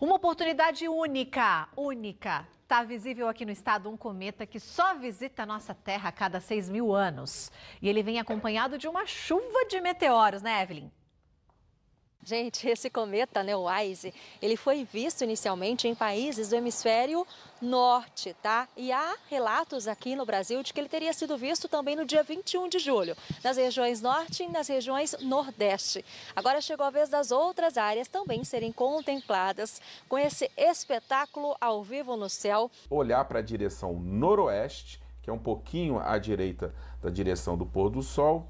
Uma oportunidade única, única. Está visível aqui no estado um cometa que só visita a nossa Terra a cada 6 mil anos. E ele vem acompanhado de uma chuva de meteoros, né, Evelyn? Gente, esse cometa, né, o WISE, ele foi visto inicialmente em países do hemisfério norte, tá? E há relatos aqui no Brasil de que ele teria sido visto também no dia 21 de julho, nas regiões norte e nas regiões nordeste. Agora chegou a vez das outras áreas também serem contempladas com esse espetáculo ao vivo no céu. Olhar para a direção noroeste, que é um pouquinho à direita da direção do pôr do sol,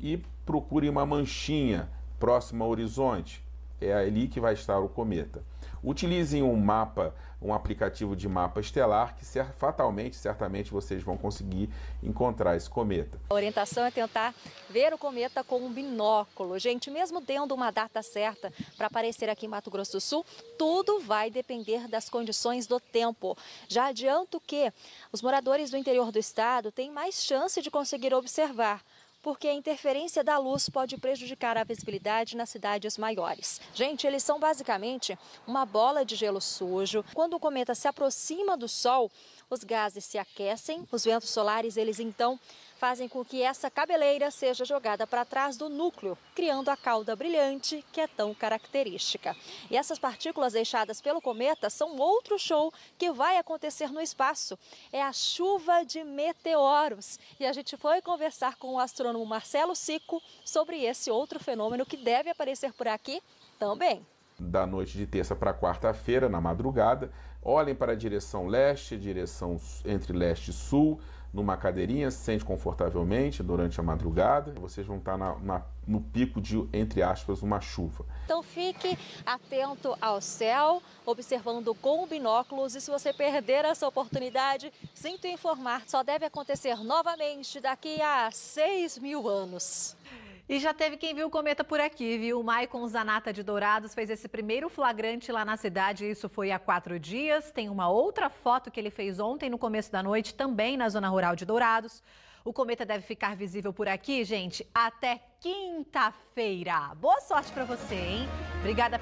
e procure uma manchinha próximo ao horizonte. É ali que vai estar o cometa. Utilizem um mapa, um aplicativo de mapa estelar, que fatalmente, certamente, vocês vão conseguir encontrar esse cometa. A orientação é tentar ver o cometa com um binóculo. Gente, mesmo tendo uma data certa para aparecer aqui em Mato Grosso do Sul, tudo vai depender das condições do tempo. Já adianto que os moradores do interior do estado têm mais chance de conseguir observar porque a interferência da luz pode prejudicar a visibilidade nas cidades maiores. Gente, eles são basicamente uma bola de gelo sujo. Quando o cometa se aproxima do Sol, os gases se aquecem, os ventos solares, eles então fazem com que essa cabeleira seja jogada para trás do núcleo, criando a cauda brilhante que é tão característica. E essas partículas deixadas pelo cometa são outro show que vai acontecer no espaço. É a chuva de meteoros. E a gente foi conversar com o astrônomo Marcelo Sico sobre esse outro fenômeno que deve aparecer por aqui também da noite de terça para quarta-feira, na madrugada. Olhem para a direção leste, direção entre leste e sul numa cadeirinha, se sente confortavelmente durante a madrugada. Vocês vão estar na, na, no pico de, entre aspas, uma chuva. Então fique atento ao céu, observando com binóculos. E se você perder essa oportunidade, sinto informar, só deve acontecer novamente daqui a 6 mil anos. E já teve quem viu o cometa por aqui, viu? O Maicon Zanata de Dourados fez esse primeiro flagrante lá na cidade, isso foi há quatro dias. Tem uma outra foto que ele fez ontem, no começo da noite, também na zona rural de Dourados. O cometa deve ficar visível por aqui, gente, até quinta-feira. Boa sorte para você, hein? Obrigada